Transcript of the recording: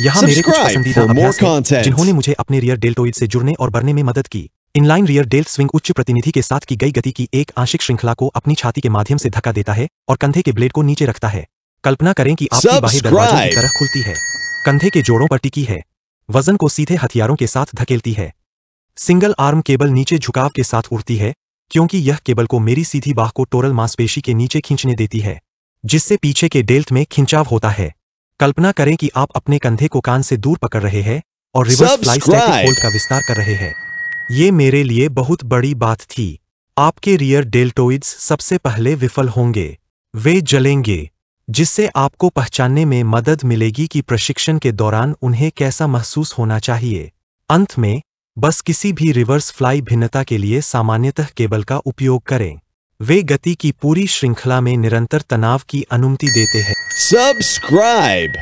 यहाँ मेरे कुछ पसंदीदा अभ्यास हैं जिन्होंने मुझे अपने रियर डेल्टोइड से जुड़ने और बढ़ने में मदद की इनलाइन रियर डेल्ट स्विंग उच्च प्रतिनिधि के साथ की गई गति की एक आंशिक श्रृंखला को अपनी छाती के माध्यम से धक्का देता है और कंधे के ब्लेड को नीचे रखता है कल्पना करें कि आपकी बाहर दरवाजे की तरह खुलती है कंधे के जोड़ों पर टिकी है वजन को सीधे हथियारों के साथ धकेलती है सिंगल आर्म केबल नीचे झुकाव के साथ उड़ती है क्योंकि यह केबल को मेरी सीधी बाह को टोरल मांसपेशी के नीचे खींचने देती है जिससे पीछे के डेल्ट में खिंचाव होता है कल्पना करें कि आप अपने कंधे को कान से दूर पकड़ रहे हैं और रिवर्स फ्लाई स्टैटिक होल्ड का विस्तार कर रहे हैं ये मेरे लिए बहुत बड़ी बात थी आपके रियर डेल्टोइड्स सबसे पहले विफल होंगे वे जलेंगे जिससे आपको पहचानने में मदद मिलेगी कि प्रशिक्षण के दौरान उन्हें कैसा महसूस होना चाहिए अंत में बस किसी भी रिवर्स फ्लाई भिन्नता के लिए सामान्यतः केबल का उपयोग करें वे गति की पूरी श्रृंखला में निरंतर तनाव की अनुमति देते हैं subscribe.